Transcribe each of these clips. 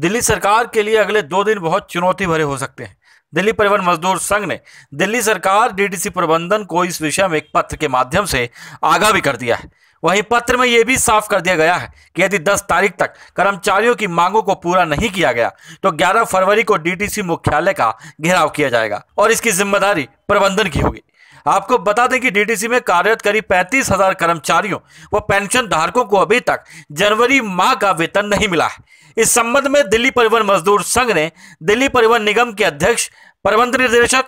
दिल्ली सरकार के लिए अगले दो दिन बहुत चुनौती भरे हो सकते हैं दिल्ली परिवहन मजदूर संघ ने दिल्ली सरकार डीटीसी प्रबंधन को इस विषय में एक पत्र के माध्यम से आगाह भी कर दिया है वहीं पत्र में यह भी साफ कर दिया गया है कि यदि 10 तारीख तक कर्मचारियों की मांगों को पूरा नहीं किया गया तो 11 फरवरी को डीटीसी मुख्यालय का घेराव किया जाएगा और इसकी जिम्मेदारी प्रबंधन की होगी आपको बता दें कि डीटीसी में कार्यरत करीब पैंतीस हजार कर्मचारियों व पेंशन धारकों को अभी तक जनवरी माह का वेतन नहीं मिला है इस संबंध में दिल्ली परिवहन मजदूर संघ ने दिल्ली परिवहन निगम के अध्यक्ष प्रबंध निदेशक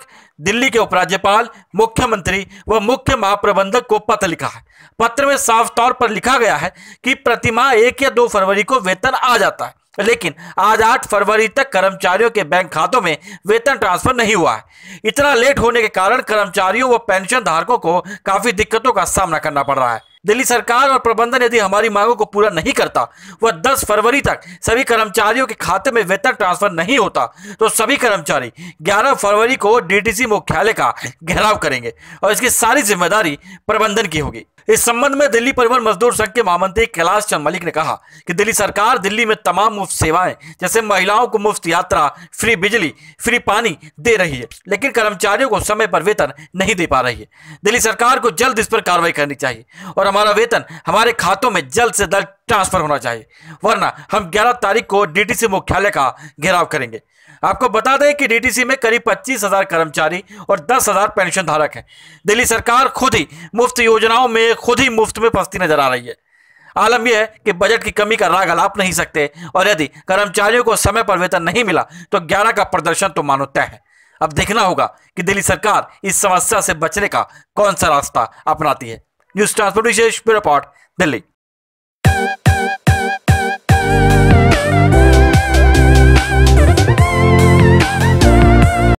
दिल्ली के उपराज्यपाल मुख्यमंत्री व मुख्य महाप्रबंधक को पत्र लिखा है पत्र में साफ तौर पर लिखा गया है कि प्रतिमा एक या दो फरवरी को वेतन आ जाता है लेकिन आज 8 फरवरी तक कर्मचारियों के बैंक खातों में वेतन ट्रांसफर नहीं हुआ है इतना लेट होने के कारण कर्मचारियों व पेंशन धारकों को काफी दिक्कतों का सामना करना पड़ रहा है दिल्ली सरकार और प्रबंधन यदि हमारी मांगों को पूरा नहीं करता वह 10 फरवरी तक सभी कर्मचारियों के खाते में वेतन ट्रांसफर नहीं होता तो सभी कर्मचारी 11 फरवरी को डीटीसी मुख्यालय का घेराव करेंगे और इसकी सारी जिम्मेदारी प्रबंधन की होगी इस संबंध में दिल्ली परिवहन मजदूर संघ के महामंत्री कैलाश चंद मलिक ने कहा कि दिल्ली सरकार दिल्ली में तमाम मुफ्त सेवाएं जैसे महिलाओं को मुफ्त यात्रा फ्री बिजली फ्री पानी दे रही है लेकिन कर्मचारियों को समय पर वेतन नहीं दे पा रही है दिल्ली सरकार को जल्द इस पर कार्रवाई करनी चाहिए और हमारा वेतन हमारे खातों में जल्द से जल्द ट्रांसफर होना चाहिए वरना हम 11 तारीख को डीटीसी मुख्यालय का घेराव करेंगे आपको बता दें कि डीटीसी में करीब पच्चीस हजार कर्मचारी और दस हजार पेंशन धारक हैं दिल्ली सरकार खुद ही मुफ्त योजनाओं में खुद ही मुफ्त में फंसती नजर आ रही है आलम यह है कि बजट की कमी का राग अलाप नहीं सकते और यदि कर्मचारियों को समय पर वेतन नहीं मिला तो ग्यारह का प्रदर्शन तो मानो तय है अब देखना होगा कि दिल्ली सरकार इस समस्या से बचने का कौन सा रास्ता अपनाती है news transport Vishesh bureau Delhi